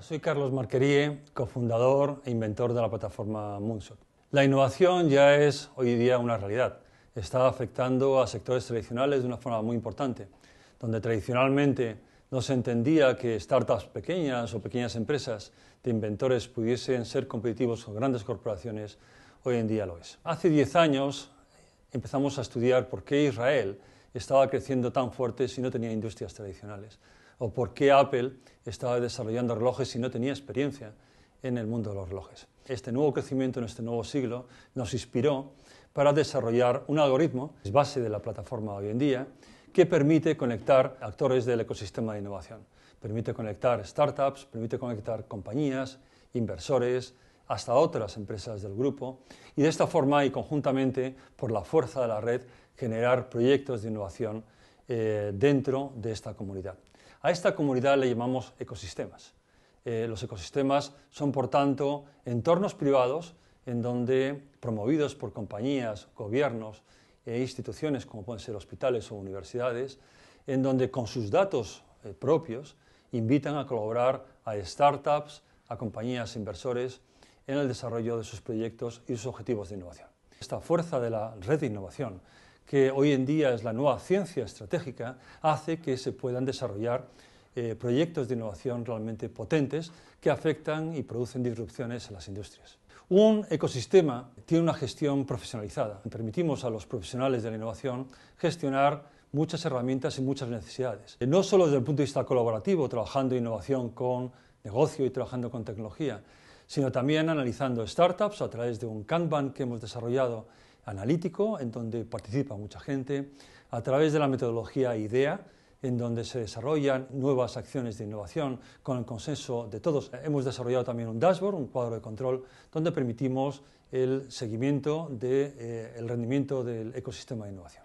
soy Carlos Marquerie, cofundador e inventor de la plataforma Moonshot. La innovación ya es hoy día una realidad. Está afectando a sectores tradicionales de una forma muy importante, donde tradicionalmente no se entendía que startups pequeñas o pequeñas empresas de inventores pudiesen ser competitivos con grandes corporaciones, hoy en día lo es. Hace 10 años empezamos a estudiar por qué Israel estaba creciendo tan fuerte si no tenía industrias tradicionales o por qué Apple estaba desarrollando relojes si no tenía experiencia en el mundo de los relojes. Este nuevo crecimiento en este nuevo siglo nos inspiró para desarrollar un algoritmo, es base de la plataforma hoy en día, que permite conectar actores del ecosistema de innovación. Permite conectar startups, permite conectar compañías, inversores, hasta otras empresas del grupo y de esta forma y conjuntamente por la fuerza de la red generar proyectos de innovación eh, dentro de esta comunidad. A esta comunidad le llamamos ecosistemas. Eh, los ecosistemas son, por tanto, entornos privados en donde, promovidos por compañías, gobiernos e instituciones como pueden ser hospitales o universidades, en donde con sus datos eh, propios invitan a colaborar a startups, a compañías inversores en el desarrollo de sus proyectos y sus objetivos de innovación. Esta fuerza de la red de innovación que hoy en día es la nueva ciencia estratégica, hace que se puedan desarrollar eh, proyectos de innovación realmente potentes que afectan y producen disrupciones en las industrias. Un ecosistema tiene una gestión profesionalizada. Permitimos a los profesionales de la innovación gestionar muchas herramientas y muchas necesidades. Eh, no solo desde el punto de vista colaborativo, trabajando innovación con negocio y trabajando con tecnología, sino también analizando startups a través de un Kanban que hemos desarrollado analítico, en donde participa mucha gente, a través de la metodología IDEA, en donde se desarrollan nuevas acciones de innovación con el consenso de todos. Hemos desarrollado también un dashboard, un cuadro de control, donde permitimos el seguimiento del eh, rendimiento del ecosistema de innovación.